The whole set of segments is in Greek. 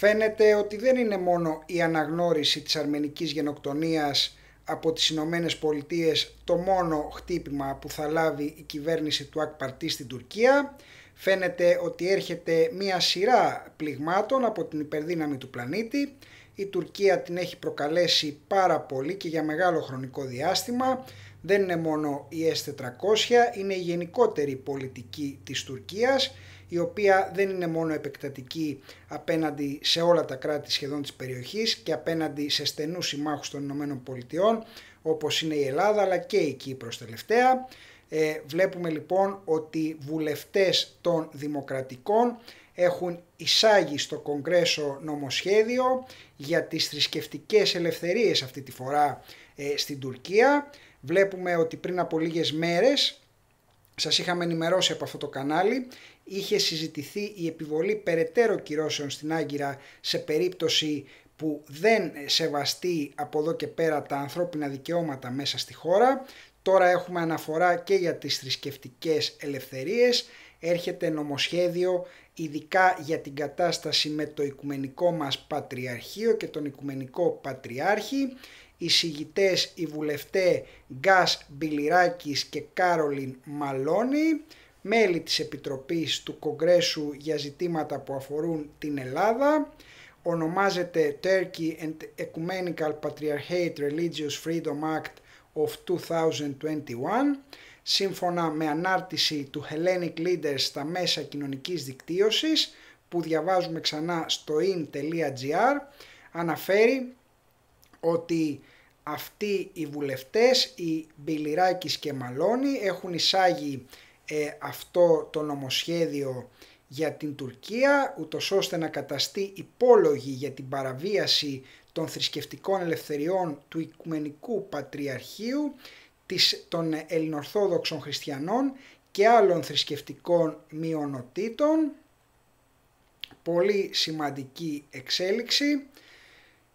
Φαίνεται ότι δεν είναι μόνο η αναγνώριση της αρμενικής γενοκτονίας από τις Ηνωμένες Πολιτείες το μόνο χτύπημα που θα λάβει η κυβέρνηση του Ακπαρτή στην Τουρκία. Φαίνεται ότι έρχεται μία σειρά πληγμάτων από την υπερδύναμη του πλανήτη. Η Τουρκία την έχει προκαλέσει πάρα πολύ και για μεγάλο χρονικό διάστημα. Δεν είναι μόνο η S400, είναι η γενικότερη πολιτική της Τουρκίας η οποία δεν είναι μόνο επεκτατική απέναντι σε όλα τα κράτη σχεδόν της περιοχής και απέναντι σε στενούς συμμάχους των ΗΠΑ Πολιτειών όπως είναι η Ελλάδα αλλά και η Κύπρος τελευταία. Ε, βλέπουμε λοιπόν ότι βουλευτές των Δημοκρατικών έχουν εισάγει στο Κογκρέσο νομοσχέδιο για τις θρησκευτικές ελευθερίες αυτή τη φορά ε, στην Τουρκία. Βλέπουμε ότι πριν από λίγες μέρες σας είχαμε ενημερώσει από αυτό το κανάλι, είχε συζητηθεί η επιβολή περαιτέρω κυρώσεων στην Άγκυρα σε περίπτωση που δεν σεβαστεί από εδώ και πέρα τα ανθρώπινα δικαιώματα μέσα στη χώρα. Τώρα έχουμε αναφορά και για τις θρησκευτικές ελευθερίες. Έρχεται νομοσχέδιο ειδικά για την κατάσταση με το Οικουμενικό μας Πατριαρχείο και τον Οικουμενικό Πατριάρχη. Οι συγητές, οι βουλευτέ Γκάς Μπιλιράκης και Κάρολιν Μαλώνη, μέλη της Επιτροπής του Κογκρέσου για ζητήματα που αφορούν την Ελλάδα, ονομάζεται Turkey and Ecumenical Patriarchate Religious Freedom Act of 2021 σύμφωνα με ανάρτηση του Hellenic Leaders στα μέσα κοινωνικής δικτύωσης που διαβάζουμε ξανά στο in.gr αναφέρει ότι αυτοί οι βουλευτές, οι Μπιλιράκης και Μαλώνη έχουν εισάγει ε, αυτό το νομοσχέδιο για την Τουρκία, ούτως ώστε να καταστεί υπόλογη για την παραβίαση των θρησκευτικών ελευθεριών του Οικουμενικού Πατριαρχείου, των Ελληνορθόδοξων Χριστιανών και άλλων θρησκευτικών μειονοτήτων. Πολύ σημαντική εξέλιξη.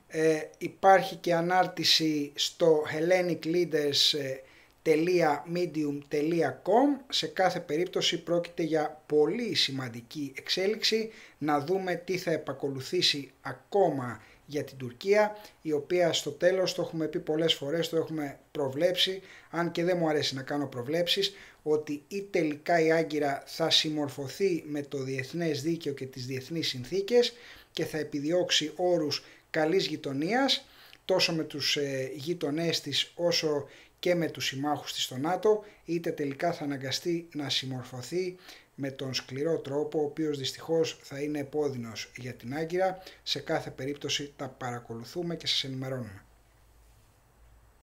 Ε, υπάρχει και ανάρτηση στο Hellenic Leaders ε, www.medium.com Σε κάθε περίπτωση πρόκειται για πολύ σημαντική εξέλιξη να δούμε τι θα επακολουθήσει ακόμα για την Τουρκία η οποία στο τέλος το έχουμε πει πολλές φορές, το έχουμε προβλέψει αν και δεν μου αρέσει να κάνω προβλέψεις ότι ή τελικά η Άγκυρα θα συμμορφωθεί με το διεθνές δίκαιο και τις διεθνείς συνθήκες και θα επιδιώξει όρους καλής γειτονίας τόσο με τους ε, γείτονές όσο και με τους συμμάχους της στο ΝΑΤΟ, είτε τελικά θα αναγκαστεί να συμμορφωθεί με τον σκληρό τρόπο, ο οποίος δυστυχώς θα είναι επώδυνος για την Άγκυρα. Σε κάθε περίπτωση τα παρακολουθούμε και σας ενημερώνουμε.